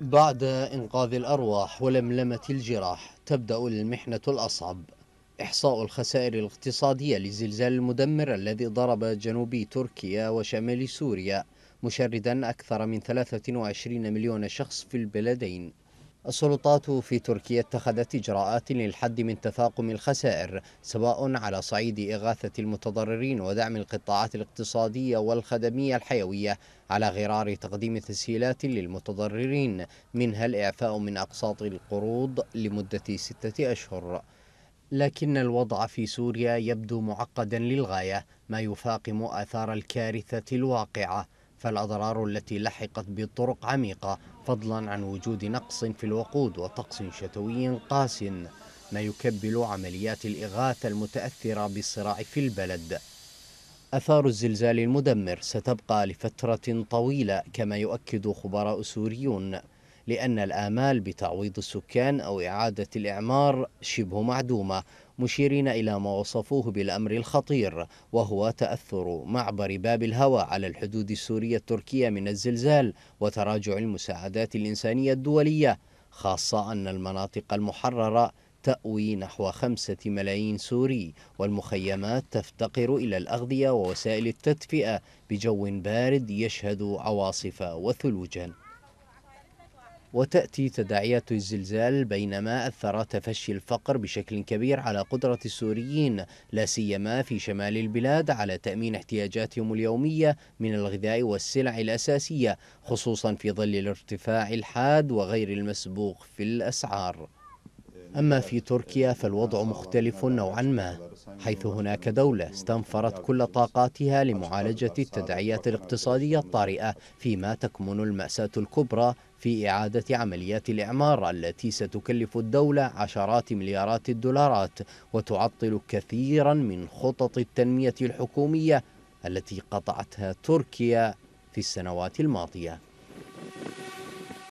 بعد إنقاذ الأرواح ولملمة الجراح تبدأ المحنة الأصعب إحصاء الخسائر الاقتصادية للزلزال المدمر الذي ضرب جنوب تركيا وشمال سوريا مشردا أكثر من 23 مليون شخص في البلدين السلطات في تركيا اتخذت إجراءات للحد من تفاقم الخسائر سواء على صعيد إغاثة المتضررين ودعم القطاعات الاقتصادية والخدمية الحيوية على غرار تقديم تسهيلات للمتضررين منها الإعفاء من أقساط القروض لمدة ستة أشهر لكن الوضع في سوريا يبدو معقدا للغاية ما يفاقم آثار الكارثة الواقعة فالأضرار التي لحقت بطرق عميقة فضلا عن وجود نقص في الوقود وطقس شتوي قاس ما يكبل عمليات الإغاثة المتأثرة بالصراع في البلد أثار الزلزال المدمر ستبقى لفترة طويلة كما يؤكد خبراء سوريون لأن الآمال بتعويض السكان أو إعادة الإعمار شبه معدومة مشيرين إلى ما وصفوه بالأمر الخطير وهو تأثر معبر باب الهوى على الحدود السورية التركية من الزلزال وتراجع المساعدات الإنسانية الدولية خاصة أن المناطق المحررة تأوي نحو خمسة ملايين سوري والمخيمات تفتقر إلى الأغذية ووسائل التدفئة بجو بارد يشهد عواصف وثلوجاً وتأتي تداعيات الزلزال بينما أثر تفشي الفقر بشكل كبير على قدرة السوريين لا سيما في شمال البلاد على تأمين احتياجاتهم اليومية من الغذاء والسلع الأساسية خصوصا في ظل الارتفاع الحاد وغير المسبوق في الأسعار أما في تركيا فالوضع مختلف نوعا ما حيث هناك دولة استنفرت كل طاقاتها لمعالجة التداعيات الاقتصادية الطارئة فيما تكمن المأساة الكبرى في إعادة عمليات الإعمار التي ستكلف الدولة عشرات مليارات الدولارات وتعطل كثيرا من خطط التنمية الحكومية التي قطعتها تركيا في السنوات الماضية